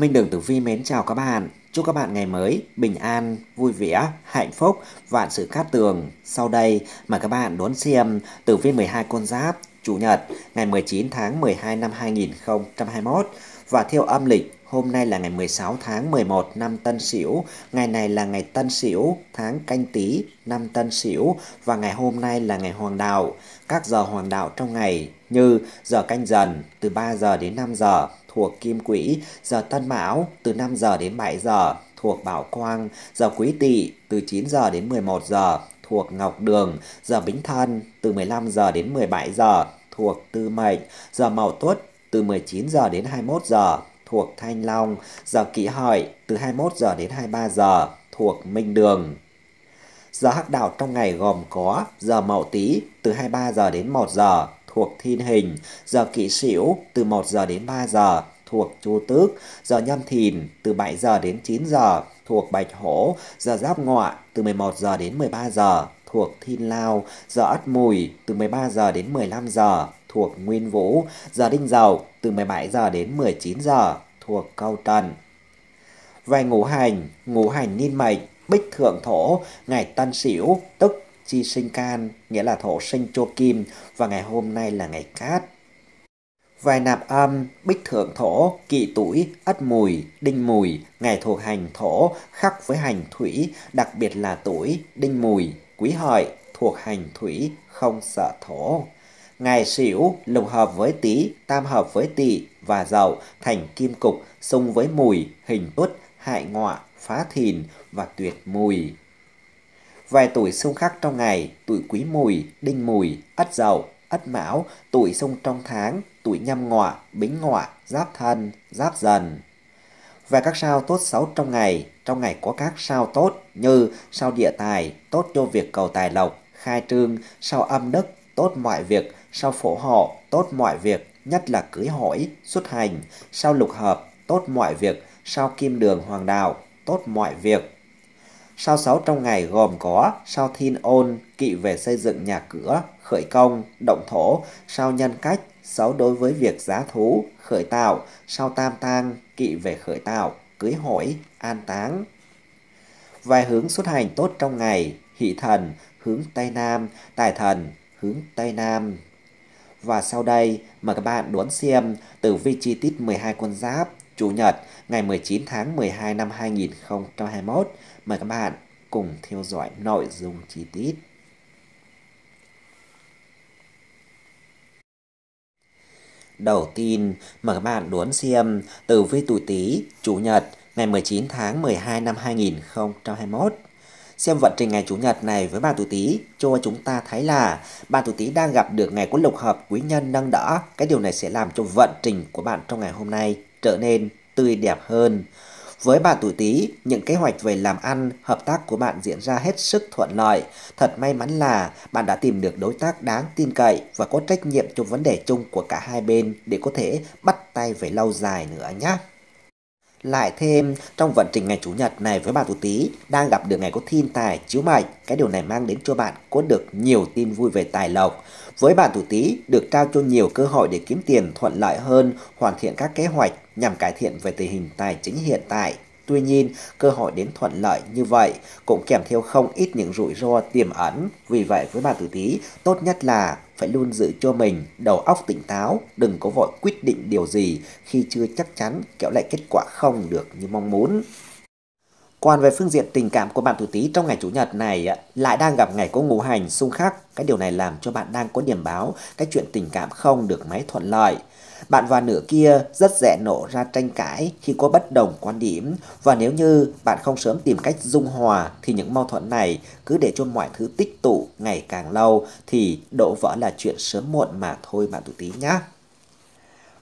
Minh Đường Tử Vi mến chào các bạn. Chúc các bạn ngày mới bình an, vui vẻ, hạnh phúc, vạn sự cát tường. Sau đây mời các bạn đón xem Tử Vi 12 con giáp Chủ nhật ngày 19 tháng 12 năm 2021 và theo âm lịch hôm nay là ngày 16 tháng 11 năm Tân Sửu, ngày này là ngày Tân Sửu, tháng canh Tý năm Tân Sửu và ngày hôm nay là ngày Hoàng đạo. Các giờ Hoàng đạo trong ngày như giờ canh dần từ 3 giờ đến 5 giờ, thuộc Kim Quỹ, giờ Tân Mão từ 5 giờ đến 7 giờ thuộc Bảo Quang, giờ Quý Tỵ từ 9 giờ đến 11 giờ thuộc Ngọc Đường, giờ Bính Thân từ 15 giờ đến 17 giờ thuộc Tư Mệnh, giờ Mậu Tuất từ 19 giờ đến 21 giờ thuộc Thanh Long, giờ Kỷ Hợi từ 21 giờ đến 23 giờ thuộc Minh Đường. Giờ hắc đạo trong ngày gồm có giờ Mậu Tý từ 23 giờ đến 1 giờ thuộc Thiên Hình, giờ Kỷ Sửu từ 1 giờ đến 3 giờ thuộc Chu Tước, giờ Nhâm Thìn từ 7 giờ đến 9 giờ thuộc Bạch Hổ, giờ Giáp Ngọ từ 11 giờ đến 13 giờ thuộc Thiên Lao, giờ Ất Mùi từ 13 giờ đến 15 giờ thuộc Nguyên Vũ, giờ Đinh Dậu từ 17 giờ đến 19 giờ thuộc Câu Tần. Về ngũ hành, ngũ hành niên mệnh, bích thượng thổ, ngày tân sửu tức chi sinh can, nghĩa là thổ sinh chua kim, và ngày hôm nay là ngày cát, Vài nạp âm, bích thượng thổ, kỵ tuổi, ất mùi, đinh mùi, ngày thuộc hành thổ, khắc với hành thủy, đặc biệt là tuổi, đinh mùi, quý hợi, thuộc hành thủy, không sợ thổ. Ngày sửu lục hợp với tý, tam hợp với tỵ và dậu thành kim cục, xung với mùi, hình tuất, hại ngọa, phá thìn và tuyệt mùi. Vài tuổi xung khắc trong ngày, tuổi quý mùi, đinh mùi, ất dậu, ất mão, tuổi xung trong tháng, tuổi nhâm ngọ, bính ngọ, giáp thân, giáp dần. Về các sao tốt xấu trong ngày, trong ngày có các sao tốt như sao địa tài, tốt cho việc cầu tài lộc, khai trương, sao âm đức, tốt mọi việc, sao phổ họ tốt mọi việc, nhất là cưới hỏi, xuất hành, sao lục hợp, tốt mọi việc, sao kim đường hoàng đạo, tốt mọi việc. Sao xấu trong ngày gồm có sao thiên ôn, kỵ về xây dựng nhà cửa, khởi công, động thổ, sao nhân cách, 6. Đối với việc giá thú, khởi tạo, sau tam tang, kỵ về khởi tạo, cưới hỏi, an táng. Vài hướng xuất hành tốt trong ngày, hỷ thần, hướng Tây Nam, tài thần, hướng Tây Nam. Và sau đây, mời các bạn đón xem tử vi chi tiết 12 con giáp, Chủ nhật, ngày 19 tháng 12 năm 2021. Mời các bạn cùng theo dõi nội dung chi tiết. Đầu tiên, mời các bạn đón xem từ vi tuổi Tý, Chủ nhật, ngày 19 tháng 12 năm 2021. Xem vận trình ngày Chủ nhật này với bạn tuổi Tý cho chúng ta thấy là bạn tuổi Tý đang gặp được ngày có lục hợp quý nhân nâng đỡ. Cái điều này sẽ làm cho vận trình của bạn trong ngày hôm nay trở nên tươi đẹp hơn. Với bạn tuổi Tý, những kế hoạch về làm ăn, hợp tác của bạn diễn ra hết sức thuận lợi. Thật may mắn là bạn đã tìm được đối tác đáng tin cậy và có trách nhiệm cho vấn đề chung của cả hai bên để có thể bắt tay về lâu dài nữa nhé. Lại thêm, trong vận trình ngày Chủ nhật này với bạn tuổi Tý đang gặp được ngày có thiên tài, chiếu mệnh, cái điều này mang đến cho bạn có được nhiều tin vui về tài lộc. Với bạn tuổi Tý được trao cho nhiều cơ hội để kiếm tiền thuận lợi hơn, hoàn thiện các kế hoạch nhằm cải thiện về tình hình tài chính hiện tại. Tuy nhiên, cơ hội đến thuận lợi như vậy cũng kèm theo không ít những rủi ro tiềm ẩn. Vì vậy, với bà tử tý tốt nhất là phải luôn giữ cho mình đầu óc tỉnh táo, đừng có vội quyết định điều gì khi chưa chắc chắn kéo lại kết quả không được như mong muốn. Quan về phương diện tình cảm của bạn tuổi Tý trong ngày Chủ nhật này lại đang gặp ngày có ngũ hành xung khắc, cái điều này làm cho bạn đang có điểm báo cái chuyện tình cảm không được máy thuận lợi. Bạn và nửa kia rất dễ nổ ra tranh cãi khi có bất đồng quan điểm và nếu như bạn không sớm tìm cách dung hòa thì những mâu thuẫn này cứ để cho mọi thứ tích tụ ngày càng lâu thì đổ vỡ là chuyện sớm muộn mà thôi bạn tụi tí nhé.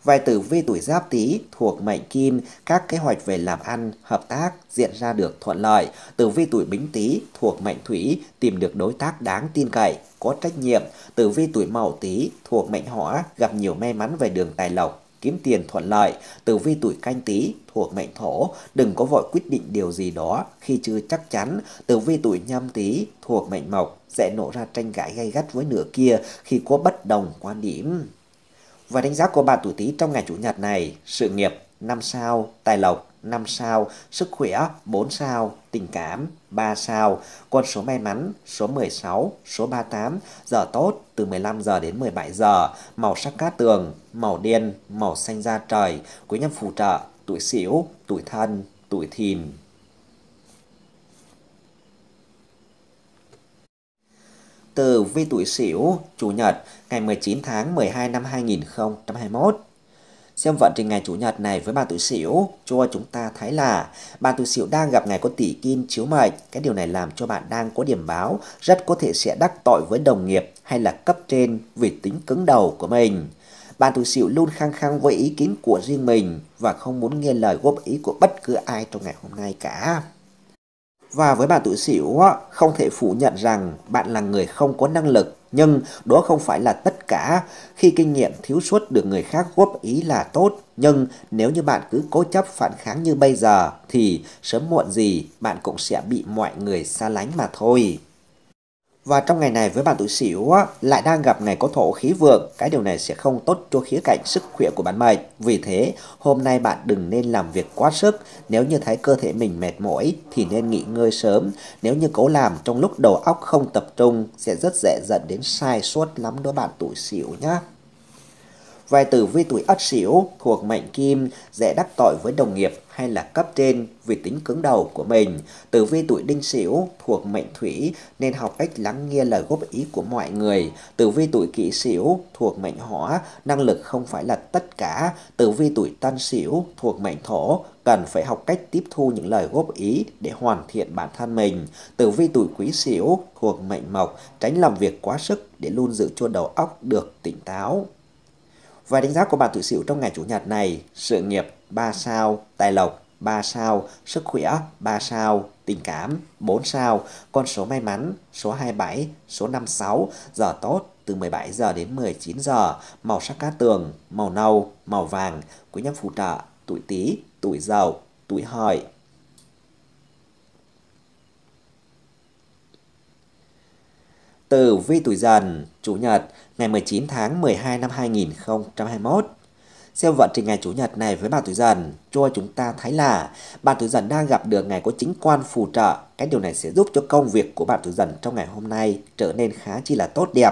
Vài tử vi tuổi giáp tý thuộc mệnh kim, các kế hoạch về làm ăn, hợp tác diễn ra được thuận lợi. Tử vi tuổi bính tý thuộc mệnh thủy, tìm được đối tác đáng tin cậy, có trách nhiệm. Tử vi tuổi mậu tý thuộc mệnh hỏa, gặp nhiều may mắn về đường tài lộc, kiếm tiền thuận lợi, tử vi tuổi canh Tý thuộc mệnh thổ, đừng có vội quyết định điều gì đó khi chưa chắc chắn, tử vi tuổi nhâm Tý thuộc mệnh mộc sẽ nổ ra tranh cãi gay gắt với nửa kia khi có bất đồng quan điểm. Và đánh giá của bạn tuổi Tý trong ngày Chủ nhật này, sự nghiệp 5 sao, tài lộc 5 sao, sức khỏe 4 sao, tình cảm 3 sao, con số may mắn số 16, số 38, giờ tốt từ 15 giờ đến 17 giờ, màu sắc cát tường, màu đen, màu xanh da trời, quý nhân phù trợ, tuổi xỉu tuổi Thân, tuổi Thìn. từ vi tuổi Sửu, Chủ nhật, ngày 19 tháng 12 năm 2021. Xem vận trình ngày Chủ nhật này với bà tuổi Sửu cho chúng ta thấy là bà tuổi Sửu đang gặp ngày có tỷ kim chiếu mệnh. Cái điều này làm cho bạn đang có điểm báo rất có thể sẽ đắc tội với đồng nghiệp hay là cấp trên vì tính cứng đầu của mình. Bạn tuổi Sửu luôn khăng khăng với ý kiến của riêng mình và không muốn nghe lời góp ý của bất cứ ai trong ngày hôm nay cả. Và với bạn tuổi Sửu không thể phủ nhận rằng bạn là người không có năng lực, nhưng đó không phải là tất cả. Khi kinh nghiệm thiếu suốt được người khác góp ý là tốt, nhưng nếu như bạn cứ cố chấp phản kháng như bây giờ thì sớm muộn gì bạn cũng sẽ bị mọi người xa lánh mà thôi. Và trong ngày này với bạn tuổi Sửu lại đang gặp ngày có thổ khí vượng, cái điều này sẽ không tốt cho khía cạnh sức khỏe của bạn mệnh. Vì thế, hôm nay bạn đừng nên làm việc quá sức, nếu như thấy cơ thể mình mệt mỏi thì nên nghỉ ngơi sớm. Nếu như cố làm trong lúc đầu óc không tập trung sẽ rất dễ dẫn đến sai suất lắm đó bạn tuổi Sửu nhé vài tử vi tuổi ất sửu thuộc mệnh kim dễ đắc tội với đồng nghiệp hay là cấp trên vì tính cứng đầu của mình. Tử vi tuổi đinh sửu thuộc mệnh thủy nên học cách lắng nghe lời góp ý của mọi người. Tử vi tuổi kỷ sửu thuộc mệnh hỏa, năng lực không phải là tất cả. Tử vi tuổi tân sửu thuộc mệnh thổ, cần phải học cách tiếp thu những lời góp ý để hoàn thiện bản thân mình. Tử vi tuổi quý sửu thuộc mệnh mộc, tránh làm việc quá sức để luôn giữ cho đầu óc được tỉnh táo. Và đánh giá của bạn tuổi sửu trong ngày Chủ nhật này, sự nghiệp 3 sao, tài lộc 3 sao, sức khỏe 3 sao, tình cảm 4 sao, con số may mắn số 27, số 56, giờ tốt từ 17 giờ đến 19 giờ, màu sắc cá tường, màu nâu, màu vàng, quý nhân phù trợ, tuổi Tý, tuổi Dậu, tuổi Hợi. tử vi tuổi dần, Chủ nhật, ngày 19 tháng 12 năm 2021. Xem vận trình ngày Chủ nhật này với bà tuổi dần, cho chúng ta thấy là bạn tuổi dần đang gặp được ngày có chính quan phù trợ. Cái điều này sẽ giúp cho công việc của bạn tuổi dần trong ngày hôm nay trở nên khá chi là tốt đẹp.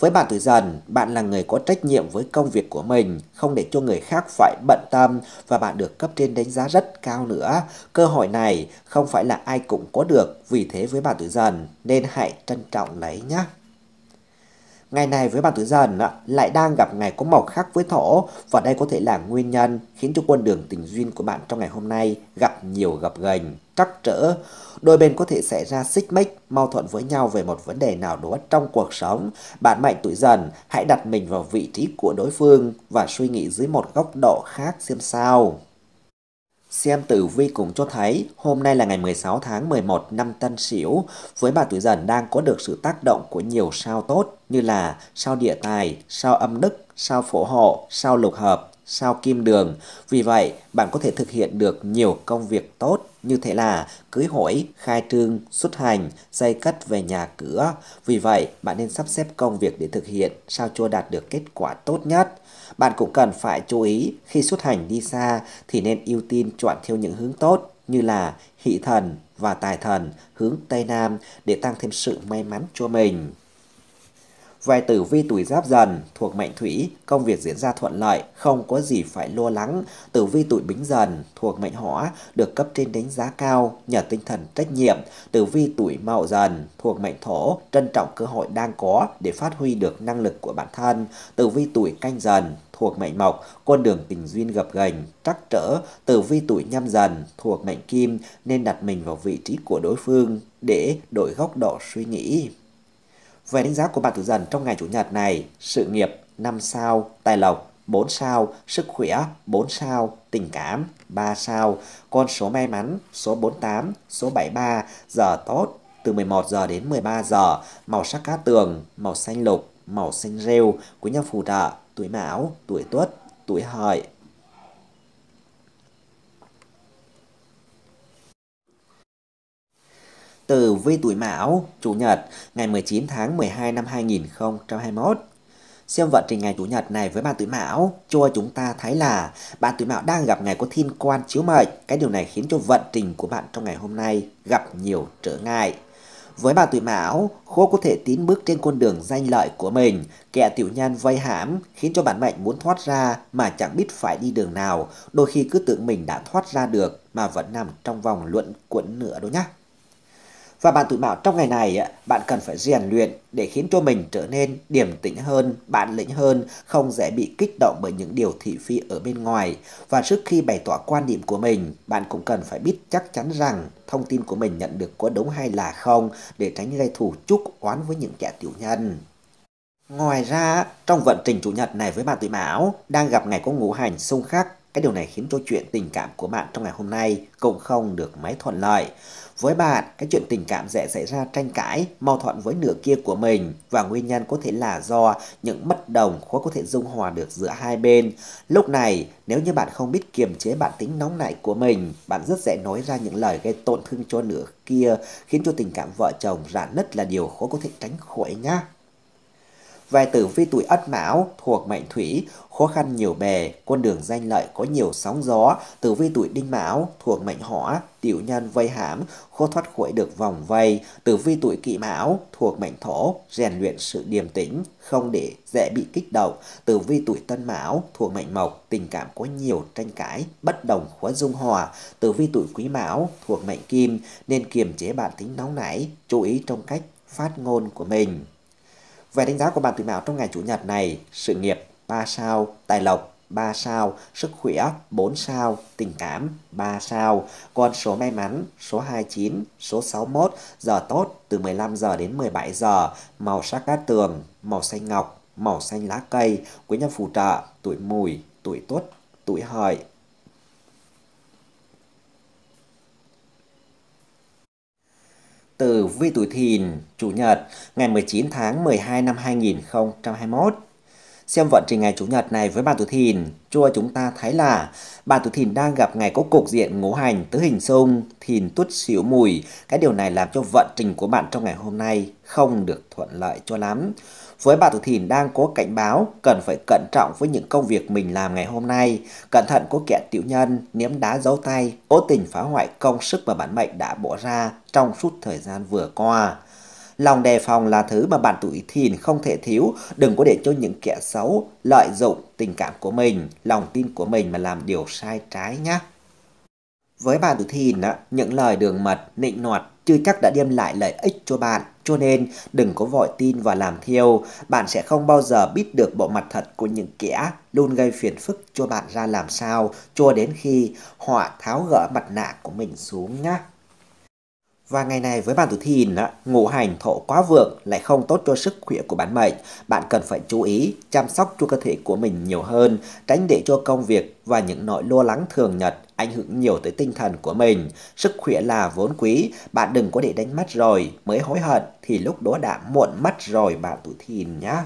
Với bạn tuổi dần, bạn là người có trách nhiệm với công việc của mình, không để cho người khác phải bận tâm và bạn được cấp trên đánh giá rất cao nữa. Cơ hội này không phải là ai cũng có được, vì thế với bạn tuổi dần nên hãy trân trọng lấy nhé. Ngày này với bạn tuổi dần lại đang gặp ngày có màu khác với thổ và đây có thể là nguyên nhân khiến cho con đường tình duyên của bạn trong ngày hôm nay gặp nhiều gặp gành, trắc trở. Đôi bên có thể xảy ra xích mích, mâu thuẫn với nhau về một vấn đề nào đó trong cuộc sống. Bạn mạnh tuổi dần, hãy đặt mình vào vị trí của đối phương và suy nghĩ dưới một góc độ khác xem sao. Xem tử vi cũng cho thấy hôm nay là ngày 16 tháng 11 năm Tân Sửu với bà tuổi dần đang có được sự tác động của nhiều sao tốt như là sao địa tài, sao âm đức, sao phổ hộ, sao lục hợp, sao kim đường. Vì vậy, bạn có thể thực hiện được nhiều công việc tốt như thế là cưới hỏi, khai trương, xuất hành, dây cất về nhà cửa. Vì vậy, bạn nên sắp xếp công việc để thực hiện sao cho đạt được kết quả tốt nhất. Bạn cũng cần phải chú ý khi xuất hành đi xa thì nên ưu tiên chọn theo những hướng tốt như là hỷ thần và tài thần hướng Tây Nam để tăng thêm sự may mắn cho mình. Về tử vi tuổi giáp dần, thuộc mệnh thủy, công việc diễn ra thuận lợi, không có gì phải lo lắng. Tử vi tuổi bính dần, thuộc mệnh hỏa, được cấp trên đánh giá cao, nhờ tinh thần trách nhiệm. Tử vi tuổi mậu dần, thuộc mệnh thổ, trân trọng cơ hội đang có để phát huy được năng lực của bản thân. Tử vi tuổi canh dần, thuộc mệnh mộc, con đường tình duyên gập ghềnh, trắc trở, tử vi tuổi nhâm dần thuộc mệnh kim nên đặt mình vào vị trí của đối phương để đổi góc độ suy nghĩ. Về đánh giá của bạn tử dần trong ngày Chủ nhật này, sự nghiệp 5 sao, tài lộc 4 sao, sức khỏe 4 sao, tình cảm 3 sao, con số may mắn số 48, số 73, giờ tốt từ 11 giờ đến 13 giờ, màu sắc cá tường, màu xanh lục, màu xanh rêu, quý nhân phù trợ, tuổi mão, tuổi tuất, tuổi hợi, tử vi tuổi Mão, Chủ nhật, ngày 19 tháng 12 năm 2021. Xem vận trình ngày Chủ nhật này với bạn tuổi Mão, cho chúng ta thấy là bạn tuổi Mão đang gặp ngày có thiên quan chiếu mệnh. Cái điều này khiến cho vận trình của bạn trong ngày hôm nay gặp nhiều trở ngại. Với bà tuổi Mão, khô có thể tiến bước trên con đường danh lợi của mình, kẻ tiểu nhân vây hãm khiến cho bản mệnh muốn thoát ra mà chẳng biết phải đi đường nào, đôi khi cứ tưởng mình đã thoát ra được mà vẫn nằm trong vòng luận quẩn nữa đó nhá. Và bạn tự bảo trong ngày này bạn cần phải rèn luyện để khiến cho mình trở nên điềm tĩnh hơn, bản lĩnh hơn, không dễ bị kích động bởi những điều thị phi ở bên ngoài. Và trước khi bày tỏ quan điểm của mình, bạn cũng cần phải biết chắc chắn rằng thông tin của mình nhận được có đúng hay là không để tránh gây thủ chuốc oán với những kẻ tiểu nhân. Ngoài ra, trong vận trình chủ nhật này với bạn tuổi mão, đang gặp ngày có ngũ hành xung khắc, cái điều này khiến cho chuyện tình cảm của bạn trong ngày hôm nay cũng không được mấy thuận lợi. Với bạn, cái chuyện tình cảm dễ xảy ra tranh cãi, mâu thuẫn với nửa kia của mình và nguyên nhân có thể là do những bất đồng khó có thể dung hòa được giữa hai bên. Lúc này, nếu như bạn không biết kiềm chế bản tính nóng nảy của mình, bạn rất dễ nói ra những lời gây tổn thương cho nửa kia, khiến cho tình cảm vợ chồng rạn nứt là điều khó có thể tránh khỏi nhá. Vài tử vi tuổi ất mão thuộc mệnh thủy, khó khăn nhiều bề, con đường danh lợi có nhiều sóng gió, tử vi tuổi đinh mão thuộc mệnh hỏa, tiểu nhân vây hãm, khó thoát khỏi được vòng vây, tử vi tuổi kỵ mão thuộc mệnh thổ, rèn luyện sự điềm tĩnh, không để dễ bị kích động, tử vi tuổi tân mão thuộc mệnh mộc, tình cảm có nhiều tranh cãi, bất đồng khó dung hòa, tử vi tuổi quý mão thuộc mệnh kim, nên kiềm chế bản tính nóng nảy, chú ý trong cách phát ngôn của mình. Về đánh giá của bạn tìm mão trong ngày Chủ nhật này, sự nghiệp 3 sao, tài lộc 3 sao, sức khỏe 4 sao, tình cảm 3 sao, còn số may mắn số 29, số 61, giờ tốt từ 15 giờ đến 17 giờ, màu sắc cát tường, màu xanh ngọc, màu xanh lá cây, quý nhân phù trợ, tuổi mùi, tuổi tuất, tuổi hợi. từ vi tuổi thìn, Chủ nhật, ngày 19 tháng 12 năm 2021. Xem vận trình ngày Chủ nhật này với bà tuổi thìn, chua chúng ta thấy là bà tuổi thìn đang gặp ngày có cục diện ngũ hành tứ hình xung, thìn tuất xỉu mùi. Cái điều này làm cho vận trình của bạn trong ngày hôm nay không được thuận lợi cho lắm. Với bà tuổi Thìn đang cố cảnh báo cần phải cẩn trọng với những công việc mình làm ngày hôm nay, cẩn thận có kẻ tiểu nhân, ném đá dấu tay, cố tình phá hoại công sức mà bản mệnh đã bỏ ra trong suốt thời gian vừa qua. Lòng đề phòng là thứ mà bạn tuổi thìn không thể thiếu, đừng có để cho những kẻ xấu lợi dụng tình cảm của mình, lòng tin của mình mà làm điều sai trái nhé. Với bạn tuổi thìn, những lời đường mật, nịnh nọt, chưa chắc đã đem lại lợi ích cho bạn. Cho nên đừng có vội tin và làm theo, bạn sẽ không bao giờ biết được bộ mặt thật của những kẻ luôn gây phiền phức cho bạn ra làm sao cho đến khi họ tháo gỡ mặt nạ của mình xuống nhé. Và ngày này với bạn tuổi thìn, ngũ hành thổ quá vượng lại không tốt cho sức khỏe của bản mệnh. Bạn cần phải chú ý chăm sóc cho cơ thể của mình nhiều hơn, tránh để cho công việc và những nỗi lo lắng thường nhật ảnh hưởng nhiều tới tinh thần của mình. Sức khỏe là vốn quý, bạn đừng có để đánh mất rồi, mới hối hận thì lúc đó đã muộn mất rồi bạn tuổi thìn nhá.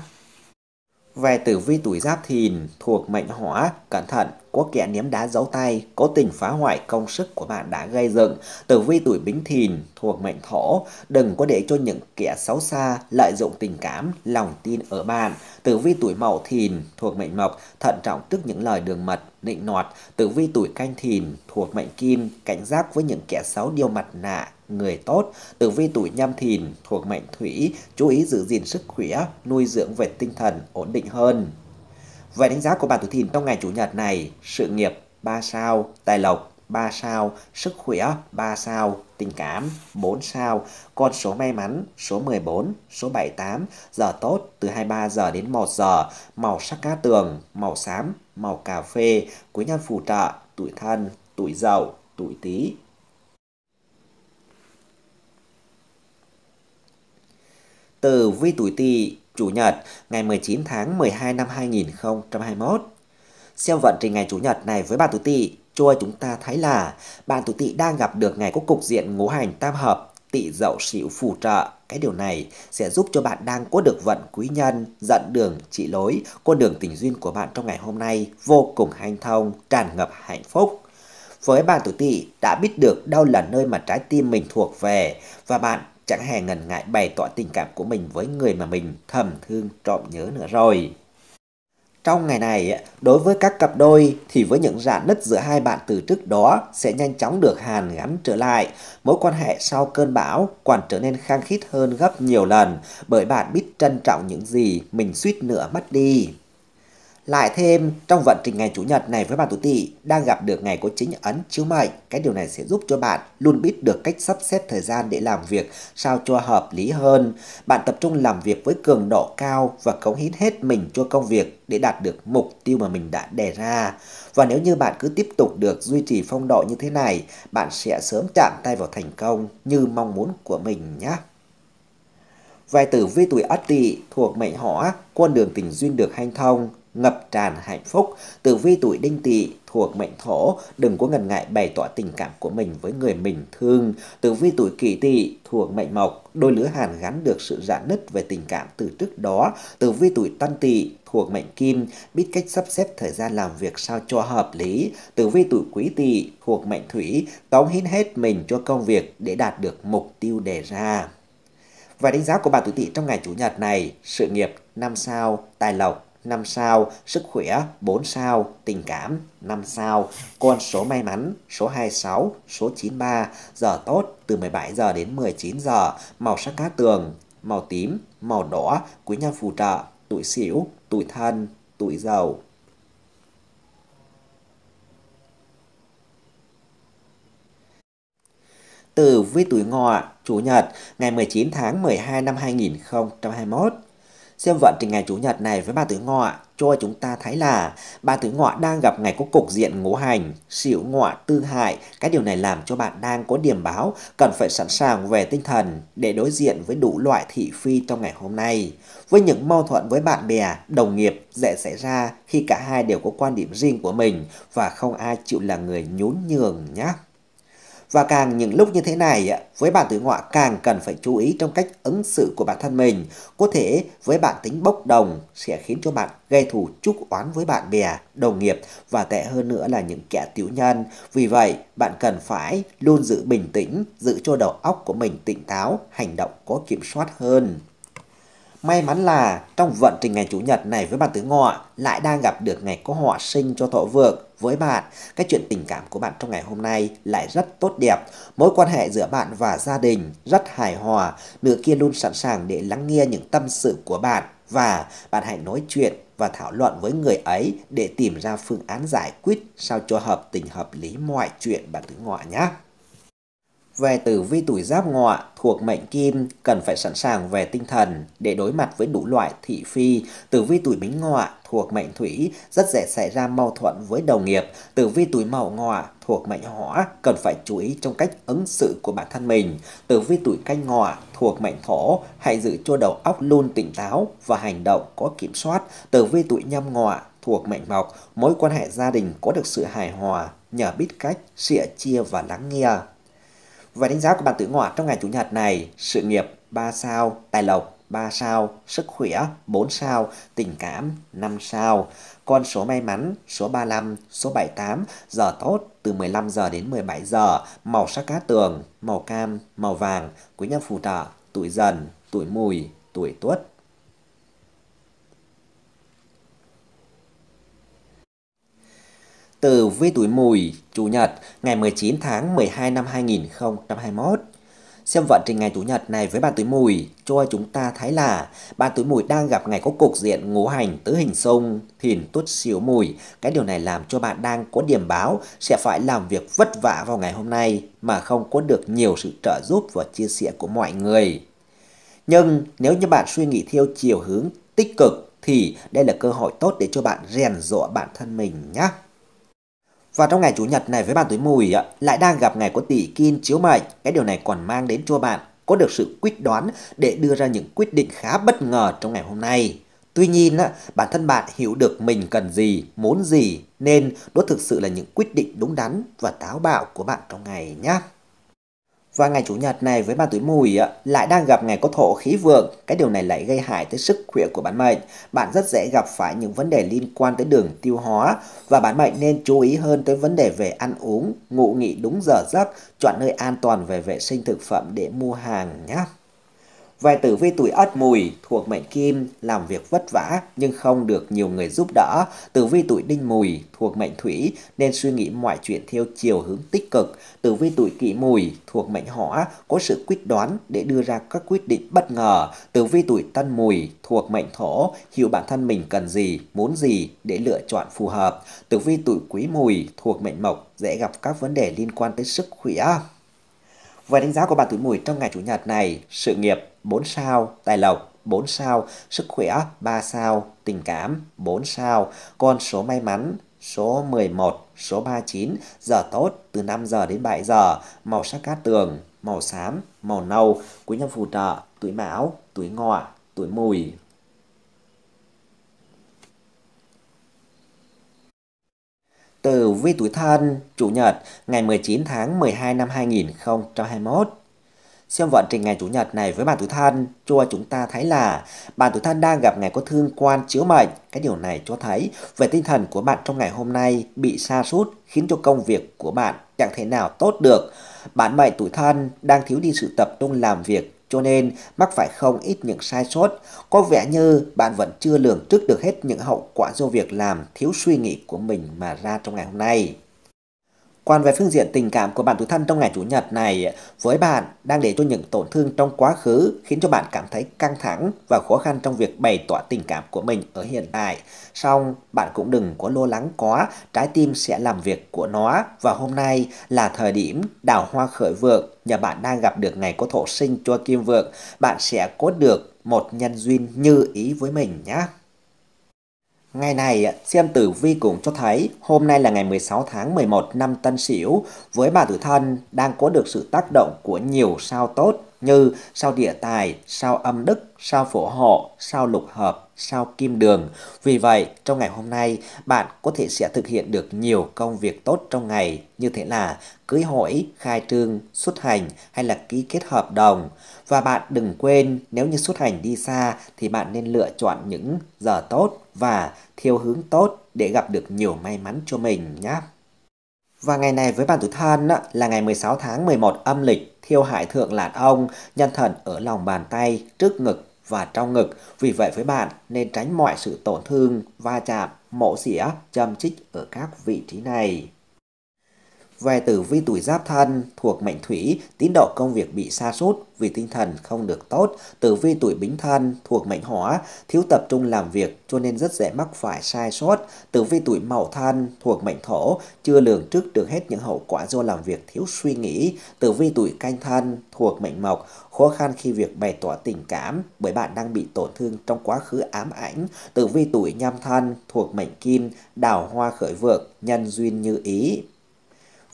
Về tử vi tuổi giáp thìn thuộc mệnh hỏa, cẩn thận có kẻ ném đá giấu tay, cố tình phá hoại công sức của bạn đã gây dựng. Tử vi tuổi bính thìn thuộc mệnh thổ, đừng có để cho những kẻ xấu xa lợi dụng tình cảm, lòng tin ở bạn. Tử vi tuổi mậu thìn thuộc mệnh mộc, thận trọng trước những lời đường mật, nịnh nọt. Tử vi tuổi canh thìn thuộc mệnh kim, cảnh giác với những kẻ xấu đeo mặt nạ, người tốt. Tử vi tuổi nhâm thìn thuộc mệnh thủy, chú ý giữ gìn sức khỏe, nuôi dưỡng về tinh thần ổn định hơn. Vậy đánh giá của bạn tuổi thìn trong ngày Chủ nhật này, sự nghiệp 3 sao, tài lộc 3 sao, sức khỏe 3 sao, tình cảm 4 sao, con số may mắn số 14, số 78, giờ tốt từ 23 giờ đến 1 giờ, màu sắc cá tường, màu xám, màu cà phê, quý nhân phù trợ, tuổi thân, tuổi dậu, tuổi tý. từ vi tuổi tỵ Chủ nhật ngày 19 tháng 12 năm 2021. Xem vận trình ngày Chủ nhật này với bạn tuổi Tỵ, cho chúng ta thấy là bạn tuổi Tỵ đang gặp được ngày có cục diện ngũ hành tam hợp, Tỵ Dậu Sửu phù trợ. Cái điều này sẽ giúp cho bạn đang có được vận quý nhân, dẫn đường trị lối, con đường tình duyên của bạn trong ngày hôm nay vô cùng hanh thông, tràn ngập hạnh phúc. Với bạn tuổi Tỵ đã biết được đâu là nơi mà trái tim mình thuộc về và bạn chẳng hề ngần ngại bày tỏ tình cảm của mình với người mà mình thầm thương trộm nhớ nữa rồi. Trong ngày này, đối với các cặp đôi thì với những rạn nứt giữa hai bạn từ trước đó sẽ nhanh chóng được hàn gắn trở lại. Mối quan hệ sau cơn bão còn trở nên khăng khít hơn gấp nhiều lần bởi bạn biết trân trọng những gì mình suýt nữa mất đi. Lại thêm, trong vận trình ngày Chủ nhật này với bạn tuổi Tỵ đang gặp được ngày có chính ấn chiếu mệnh, cái điều này sẽ giúp cho bạn luôn biết được cách sắp xếp thời gian để làm việc sao cho hợp lý hơn. Bạn tập trung làm việc với cường độ cao và cống hiến hết mình cho công việc để đạt được mục tiêu mà mình đã đề ra. Và nếu như bạn cứ tiếp tục được duy trì phong độ như thế này, bạn sẽ sớm chạm tay vào thành công như mong muốn của mình nhé. Vài tử vi tuổi Ất Tỵ thuộc mệnh Hỏa, con đường tình duyên được hanh thông, ngập tràn hạnh phúc. Tử vi tuổi đinh tỵ thuộc mệnh thổ, đừng có ngần ngại bày tỏ tình cảm của mình với người mình thương. Tử vi tuổi kỷ tỵ thuộc mệnh mộc, đôi lứa hàn gắn được sự giãn nứt về tình cảm từ trước đó. Tử vi tuổi tân tỵ thuộc mệnh kim, biết cách sắp xếp thời gian làm việc sao cho hợp lý. Tử vi tuổi quý tỵ thuộc mệnh thủy, cống hiến hết mình cho công việc để đạt được mục tiêu đề ra. Và đánh giá của bà tuổi tỵ trong ngày chủ nhật này, sự nghiệp năm sao, tài lộc 5 sao, sức khỏe 4 sao, tình cảm 5 sao, con số may mắn số 26, số 93, giờ tốt từ 17 giờ đến 19 giờ, màu sắc cá tường, màu tím, màu đỏ, quý nhân phù trợ, tuổi xỉu, tuổi thân, tuổi giàu. Từ với tuổi ngọ, Chủ nhật, ngày 19 tháng 12 năm 2021 Xem vận trình ngày Chủ nhật này với ba tử ngọ cho chúng ta thấy là ba tử ngọ đang gặp ngày có cục diện ngũ hành, xỉu ngọ tương hại. Cái điều này làm cho bạn đang có điểm báo cần phải sẵn sàng về tinh thần để đối diện với đủ loại thị phi trong ngày hôm nay. Với những mâu thuẫn với bạn bè, đồng nghiệp dễ xảy ra khi cả hai đều có quan điểm riêng của mình và không ai chịu là người nhún nhường nhé. Và càng những lúc như thế này, với bạn tuổi ngọ càng cần phải chú ý trong cách ứng xử của bản thân mình. Có thể với bản tính bốc đồng sẽ khiến cho bạn gây thù chúc oán với bạn bè, đồng nghiệp và tệ hơn nữa là những kẻ tiểu nhân. Vì vậy, bạn cần phải luôn giữ bình tĩnh, giữ cho đầu óc của mình tỉnh táo, hành động có kiểm soát hơn. May mắn là trong vận trình ngày Chủ nhật này với bạn tử ngọ lại đang gặp được ngày có họa sinh cho thổ vượng với bạn. Cái chuyện tình cảm của bạn trong ngày hôm nay lại rất tốt đẹp. Mối quan hệ giữa bạn và gia đình rất hài hòa. Nửa kia luôn sẵn sàng để lắng nghe những tâm sự của bạn và bạn hãy nói chuyện và thảo luận với người ấy để tìm ra phương án giải quyết sao cho hợp tình hợp lý mọi chuyện bạn cứ ngọ nhé. Về tử vi tuổi giáp ngọ thuộc mệnh kim cần phải sẵn sàng về tinh thần để đối mặt với đủ loại thị phi. Tử vi tuổi bính ngọ thuộc mệnh thủy rất dễ xảy ra mâu thuẫn với đồng nghiệp. Tử vi tuổi mậu ngọ thuộc mệnh hỏa cần phải chú ý trong cách ứng xử của bản thân mình. Tử vi tuổi canh ngọ thuộc mệnh thổ hãy giữ cho đầu óc luôn tỉnh táo và hành động có kiểm soát. Tử vi tuổi nhâm ngọ thuộc mệnh mộc mối quan hệ gia đình có được sự hài hòa nhờ biết cách sẻ chia và lắng nghe. Và đánh giá của bạn tử ngọ trong ngày Chủ nhật này, sự nghiệp 3 sao, tài lộc 3 sao, sức khỏe 4 sao, tình cảm 5 sao. Con số may mắn số 35, số 78, giờ tốt từ 15 giờ đến 17 giờ, màu sắc cá tường, màu cam, màu vàng, quý nhân phù trợ, tuổi dần, tuổi mùi, tuổi tuất. từ Vi Tuổi Mùi, Chủ nhật, ngày 19 tháng 12 năm 2021. Xem vận trình ngày Chủ nhật này với bạn Tuổi Mùi cho chúng ta thấy là bạn Tuổi Mùi đang gặp ngày có cục diện ngũ hành tứ hình xung, thìn tuất xíu mùi. Cái điều này làm cho bạn đang có điểm báo sẽ phải làm việc vất vả vào ngày hôm nay mà không có được nhiều sự trợ giúp và chia sẻ của mọi người. Nhưng nếu như bạn suy nghĩ theo chiều hướng tích cực thì đây là cơ hội tốt để cho bạn rèn rũa bản thân mình nhé. Và trong ngày Chủ nhật này với bạn tuổi mùi lại đang gặp ngày có tỷ kim chiếu mệnh. Cái điều này còn mang đến cho bạn có được sự quyết đoán để đưa ra những quyết định khá bất ngờ trong ngày hôm nay. Tuy nhiên, bản thân bạn hiểu được mình cần gì, muốn gì, nên đó thực sự là những quyết định đúng đắn và táo bạo của bạn trong ngày nhé. Và ngày Chủ nhật này với ma tuổi mùi lại đang gặp ngày có thổ khí vượng, cái điều này lại gây hại tới sức khỏe của bạn mệnh. Bạn rất dễ gặp phải những vấn đề liên quan tới đường tiêu hóa và bạn mệnh nên chú ý hơn tới vấn đề về ăn uống, ngủ nghỉ đúng giờ giấc, chọn nơi an toàn về vệ sinh thực phẩm để mua hàng nhé. Về tử vi tuổi Ất Mùi thuộc mệnh Kim làm việc vất vả nhưng không được nhiều người giúp đỡ. Tử vi tuổi Đinh Mùi thuộc mệnh Thủy nên suy nghĩ mọi chuyện theo chiều hướng tích cực. Tử vi tuổi Kỷ Mùi thuộc mệnh Hỏa có sự quyết đoán để đưa ra các quyết định bất ngờ. Tử vi tuổi Tân Mùi thuộc mệnh Thổ hiểu bản thân mình cần gì, muốn gì để lựa chọn phù hợp. Tử vi tuổi Quý Mùi thuộc mệnh Mộc dễ gặp các vấn đề liên quan tới sức khỏe. Về đánh giá của bạn tuổi mùi trong ngày Chủ nhật này, sự nghiệp 4 sao, tài lộc 4 sao, sức khỏe 3 sao, tình cảm 4 sao, con số may mắn số 11, số 39, giờ tốt từ 5 giờ đến 7 giờ, màu sắc cát tường, màu xám, màu nâu, quý nhân phù trợ, tuổi mão, tuổi ngọ, tuổi mùi. từ Vi Tuổi Thân, Chủ nhật, ngày 19 tháng 12 năm 2021. Xem vận trình ngày Chủ nhật này với bạn Tuổi Thân, cho chúng ta thấy là bạn Tuổi Thân đang gặp ngày có thương quan chiếu mệnh. Cái điều này cho thấy về tinh thần của bạn trong ngày hôm nay bị sa sút khiến cho công việc của bạn chẳng thể nào tốt được. Bạn mệnh Tuổi Thân đang thiếu đi sự tập trung làm việc cho nên mắc phải không ít những sai sót, có vẻ như bạn vẫn chưa lường trước được hết những hậu quả do việc làm thiếu suy nghĩ của mình mà ra trong ngày hôm nay. Còn về phương diện tình cảm của bạn tuổi thân trong ngày Chủ nhật này với bạn đang để cho những tổn thương trong quá khứ khiến cho bạn cảm thấy căng thẳng và khó khăn trong việc bày tỏ tình cảm của mình ở hiện tại. Song bạn cũng đừng có lo lắng quá, trái tim sẽ làm việc của nó và hôm nay là thời điểm đào hoa khởi vượng nhà bạn đang gặp được ngày có thổ sinh cho kim vượng, bạn sẽ có được một nhân duyên như ý với mình nhé. Ngày này, xem tử vi cũng cho thấy hôm nay là ngày 16 tháng 11 năm Tân Sửu với bà tử thân đang có được sự tác động của nhiều sao tốt như sao địa tài, sao âm đức, sao phổ hộ, sao lục hợp, sao kim đường. Vì vậy, trong ngày hôm nay, bạn có thể sẽ thực hiện được nhiều công việc tốt trong ngày như thế là cưới hỏi, khai trương, xuất hành hay là ký kết hợp đồng. Và bạn đừng quên nếu như xuất hành đi xa thì bạn nên lựa chọn những giờ tốt và thiêu hướng tốt để gặp được nhiều may mắn cho mình nhé. Và ngày này với bạn tuổi thân là ngày 16 tháng 11 âm lịch, thiêu hại thượng lạn ông, nhân thần ở lòng bàn tay, trước ngực và trong ngực. Vì vậy với bạn nên tránh mọi sự tổn thương, va chạm, mổ xỉa, châm chích ở các vị trí này. Về tử vi tuổi giáp thân thuộc mệnh thủy, tín độ công việc bị sa sút vì tinh thần không được tốt. Tử vi tuổi bính thân thuộc mệnh hỏa, thiếu tập trung làm việc cho nên rất dễ mắc phải sai sót. Tử vi tuổi mậu thân thuộc mệnh thổ, chưa lường trước được hết những hậu quả do làm việc thiếu suy nghĩ. Tử vi tuổi canh thân thuộc mệnh mộc, khó khăn khi việc bày tỏ tình cảm bởi bạn đang bị tổn thương trong quá khứ ám ảnh. Tử vi tuổi nhâm thân thuộc mệnh kim, đào hoa khởi vượng, nhân duyên như ý,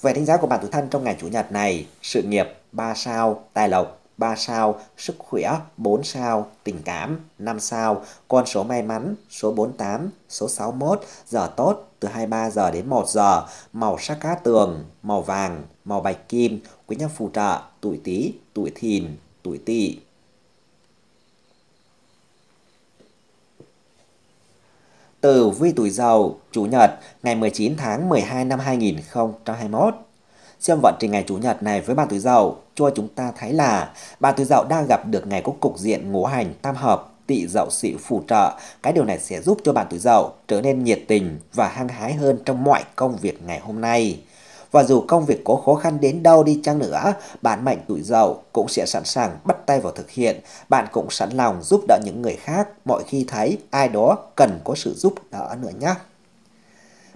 về đánh giá của bản tuổi thân trong ngày Chủ nhật này, sự nghiệp 3 sao, tài lộc 3 sao, sức khỏe 4 sao, tình cảm 5 sao, con số may mắn số 48, số 61, giờ tốt từ 23 giờ đến 1 giờ, màu sắc cá tường, màu vàng, màu bạch kim, quý nhân phù trợ, tuổi tý, tuổi thìn, tuổi tỵ. từ Vi Tuổi Dầu, Chủ nhật ngày 19 tháng 12 năm 2021. Xem vận trình ngày Chủ nhật này với bạn Tuổi Dậu, cho chúng ta thấy là bạn Tuổi Dậu đang gặp được ngày có cục diện ngũ hành tam hợp tị dậu sị phù trợ. Cái điều này sẽ giúp cho bạn tuổi dậu trở nên nhiệt tình và hăng hái hơn trong mọi công việc ngày hôm nay và dù công việc có khó khăn đến đâu đi chăng nữa, bạn mạnh tuổi giàu cũng sẽ sẵn sàng bắt tay vào thực hiện. Bạn cũng sẵn lòng giúp đỡ những người khác mọi khi thấy ai đó cần có sự giúp đỡ nữa nhé.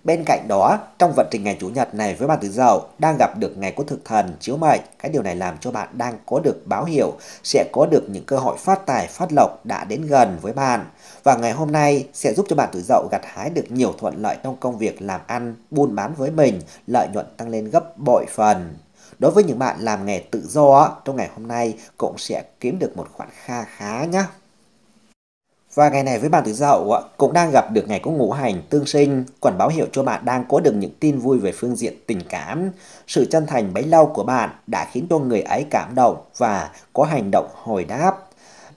Bên cạnh đó, trong vận trình ngày Chủ nhật này với bạn tứ dậu đang gặp được ngày có thực thần chiếu mệnh, cái điều này làm cho bạn đang có được báo hiệu sẽ có được những cơ hội phát tài phát lộc đã đến gần với bạn. Và ngày hôm nay sẽ giúp cho bạn tứ dậu gặt hái được nhiều thuận lợi trong công việc làm ăn, buôn bán với mình, lợi nhuận tăng lên gấp bội phần. Đối với những bạn làm nghề tự do trong ngày hôm nay cũng sẽ kiếm được một khoản kha khá nhé. Và ngày này với bạn tuổi dậu cũng đang gặp được ngày có ngũ hành tương sinh, còn báo hiệu cho bạn đang có được những tin vui về phương diện tình cảm. Sự chân thành bấy lâu của bạn đã khiến cho người ấy cảm động và có hành động hồi đáp.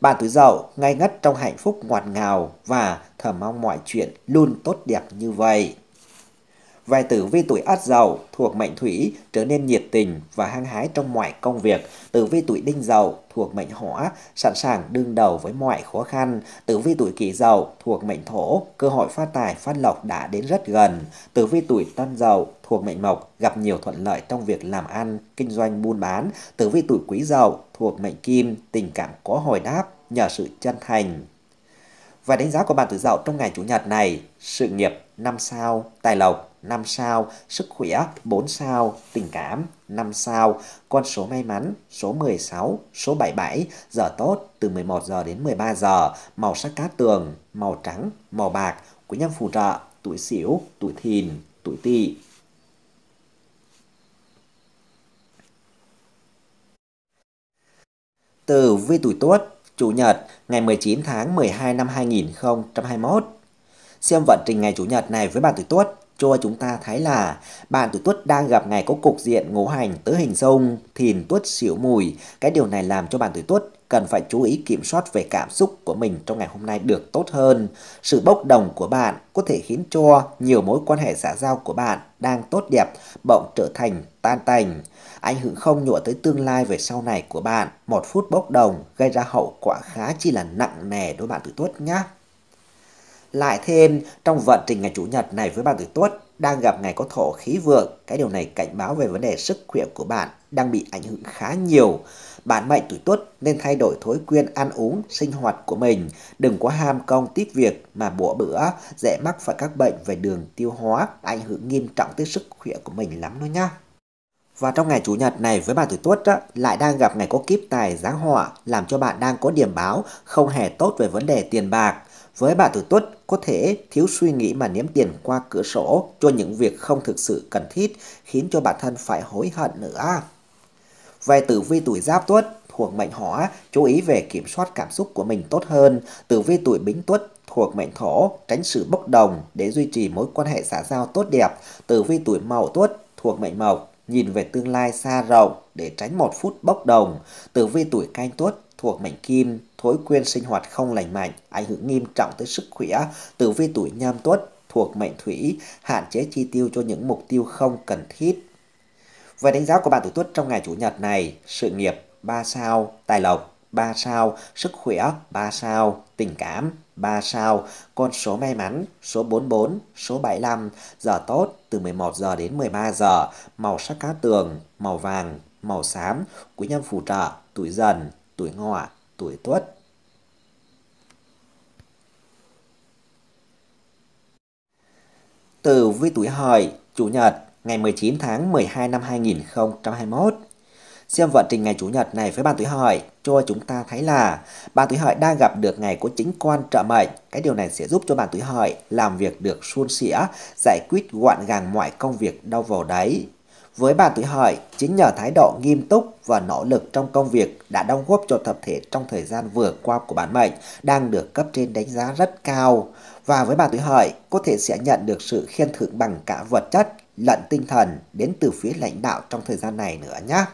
Bạn tuổi dậu ngay ngất trong hạnh phúc ngọt ngào và thầm mong mọi chuyện luôn tốt đẹp như vậy. Vài tử vi tuổi ất dậu thuộc mệnh thủy trở nên nhiệt tình và hăng hái trong mọi công việc. Tử vi tuổi đinh dậu thuộc mệnh hỏa sẵn sàng đương đầu với mọi khó khăn. Tử vi tuổi kỷ dậu thuộc mệnh thổ cơ hội phát tài phát lộc đã đến rất gần. Tử vi tuổi tân dậu thuộc mệnh mộc gặp nhiều thuận lợi trong việc làm ăn, kinh doanh buôn bán. Tử vi tuổi quý dậu thuộc mệnh kim tình cảm có hồi đáp nhờ sự chân thành. Và đánh giá của bạn tử dậu trong ngày chủ nhật này, sự nghiệp năm sao, tài lộc 5 sao, sức khỏe 4 sao, tình cảm 5 sao, con số may mắn số 16, số 77, giờ tốt từ 11 giờ đến 13 giờ, màu sắc cá tường, màu trắng, màu bạc, quý nhân phù trợ, tuổi xỉu, tuổi thìn, tuổi tỵ. Từ vi tuổi tuất, Chủ nhật, ngày 19 tháng 12 năm 2021. Xem vận trình ngày Chủ nhật này với bạn tuổi tuất cho chúng ta thấy là bạn tuổi tuất đang gặp ngày có cục diện ngũ hành tứ hình sông, thìn tuất xỉu mùi. Cái điều này làm cho bạn tuổi tuất cần phải chú ý kiểm soát về cảm xúc của mình trong ngày hôm nay được tốt hơn. Sự bốc đồng của bạn có thể khiến cho nhiều mối quan hệ xã giao của bạn đang tốt đẹp bỗng trở thành tan tành. Ảnh hưởng không nhụa tới tương lai về sau này của bạn. Một phút bốc đồng gây ra hậu quả khá chi là nặng nề đối bạn tuổi tuất nhé lại thêm trong vận trình ngày Chủ nhật này với bạn tuổi Tuất đang gặp ngày có thổ khí vượng. Cái điều này cảnh báo về vấn đề sức khỏe của bạn đang bị ảnh hưởng khá nhiều. Bạn mệnh tuổi Tuất nên thay đổi thói quen ăn uống, sinh hoạt của mình. Đừng quá ham công tiếp việc mà bữa bữa dễ mắc phải các bệnh về đường tiêu hóa, ảnh hưởng nghiêm trọng tới sức khỏe của mình lắm đó nhá. Và trong ngày Chủ nhật này với bạn tuổi Tuất á, lại đang gặp ngày có kiếp tài giáng họa làm cho bạn đang có điểm báo không hề tốt về vấn đề tiền bạc. Với bà tử tuất, có thể thiếu suy nghĩ mà ném tiền qua cửa sổ cho những việc không thực sự cần thiết, khiến cho bản thân phải hối hận nữa. Về tử vi tuổi giáp tuất, thuộc mệnh hỏa, chú ý về kiểm soát cảm xúc của mình tốt hơn. Tử vi tuổi bính tuất, thuộc mệnh thổ, tránh sự bốc đồng để duy trì mối quan hệ xã giao tốt đẹp. Tử vi tuổi mậu tuất, thuộc mệnh mộc, nhìn về tương lai xa rộng để tránh một phút bốc đồng. Tử vi tuổi canh tuất, thuộc mệnh kim, thói quen sinh hoạt không lành mạnh, ảnh hưởng nghiêm trọng tới sức khỏe, tử vi tuổi nhâm tuất thuộc mệnh thủy, hạn chế chi tiêu cho những mục tiêu không cần thiết. Về đánh giá của bạn tuổi tuất trong ngày Chủ nhật này, sự nghiệp 3 sao, tài lộc 3 sao, sức khỏe 3 sao, tình cảm 3 sao, con số may mắn số 44, số 75, giờ tốt từ 11 giờ đến 13 giờ, màu sắc cá tường, màu vàng, màu xám, quý nhân phù trợ, tuổi dần, tuổi ngọ, tuổi tuất từ vi tuổi hợi, Chủ nhật, ngày 19 tháng 12 năm 2021. Xem vận trình ngày Chủ nhật này với bạn tuổi hợi cho chúng ta thấy là bạn tuổi hợi đang gặp được ngày của chính quan trợ mệnh. Cái điều này sẽ giúp cho bạn tuổi hợi làm việc được suôn sẻ, giải quyết gọn gàng mọi công việc đau vào đấy. Với bà tự Hợi chính nhờ thái độ nghiêm túc và nỗ lực trong công việc đã đóng góp cho tập thể trong thời gian vừa qua của bản mệnh đang được cấp trên đánh giá rất cao. Và với bà tự Hợi có thể sẽ nhận được sự khen thưởng bằng cả vật chất lẫn tinh thần đến từ phía lãnh đạo trong thời gian này nữa nhé.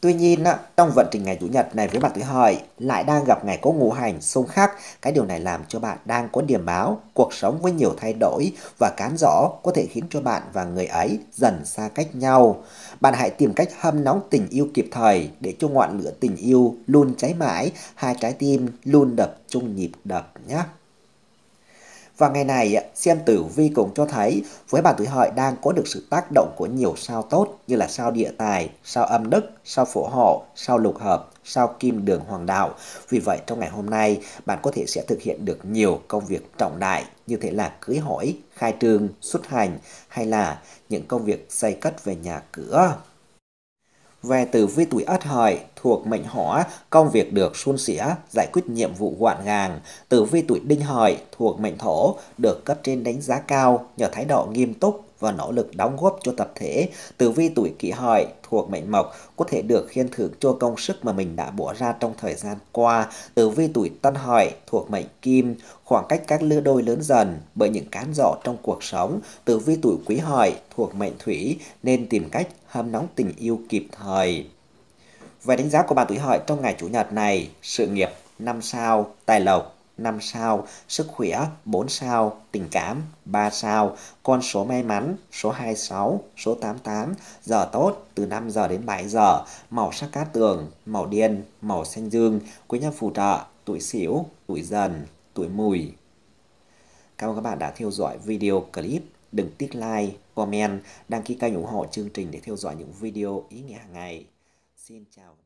Tuy nhiên, trong vận trình ngày Chủ nhật này với bạn tuổi hợi lại đang gặp ngày có ngũ hành xung khắc. Cái điều này làm cho bạn đang có điểm báo, cuộc sống với nhiều thay đổi và cán rõ có thể khiến cho bạn và người ấy dần xa cách nhau. Bạn hãy tìm cách hâm nóng tình yêu kịp thời để cho ngọn lửa tình yêu luôn cháy mãi, hai trái tim luôn đập chung nhịp đập nhé. Và ngày này, xem tử vi cũng cho thấy với bản tuổi hợi đang có được sự tác động của nhiều sao tốt như là sao địa tài, sao âm đức, sao phổ hộ, sao lục hợp, sao kim đường hoàng đạo. Vì vậy trong ngày hôm nay, bạn có thể sẽ thực hiện được nhiều công việc trọng đại như thế là cưới hỏi, khai trương, xuất hành hay là những công việc xây cất về nhà cửa. Về tử vi tuổi Ất Hợi, thuộc mệnh hỏa, công việc được suôn sẻ, giải quyết nhiệm vụ gọn gàng. Tử vi tuổi đinh hợi thuộc mệnh thổ, được cấp trên đánh giá cao nhờ thái độ nghiêm túc và nỗ lực đóng góp cho tập thể. Tử vi tuổi kỷ hợi thuộc mệnh mộc có thể được khen thưởng cho công sức mà mình đã bỏ ra trong thời gian qua. Tử vi tuổi tân hợi thuộc mệnh kim, khoảng cách các lứa đôi lớn dần bởi những cán dọ trong cuộc sống. Tử vi tuổi quý hợi thuộc mệnh thủy nên tìm cách hâm nóng tình yêu kịp thời. Về đánh giá của bạn tuổi hợi trong ngày Chủ nhật này, sự nghiệp 5 sao, tài lộc 5 sao, sức khỏe 4 sao, tình cảm 3 sao, con số may mắn số 26, số 88, giờ tốt từ 5 giờ đến 7 giờ, màu sắc cát tường, màu điên, màu xanh dương, quý nhân phù trợ, tuổi xỉu, tuổi dần, tuổi mùi. Cảm ơn các bạn đã theo dõi video clip. Đừng tiếc like, comment, đăng ký kênh ủng hộ chương trình để theo dõi những video ý nghĩa hàng ngày. Xin chào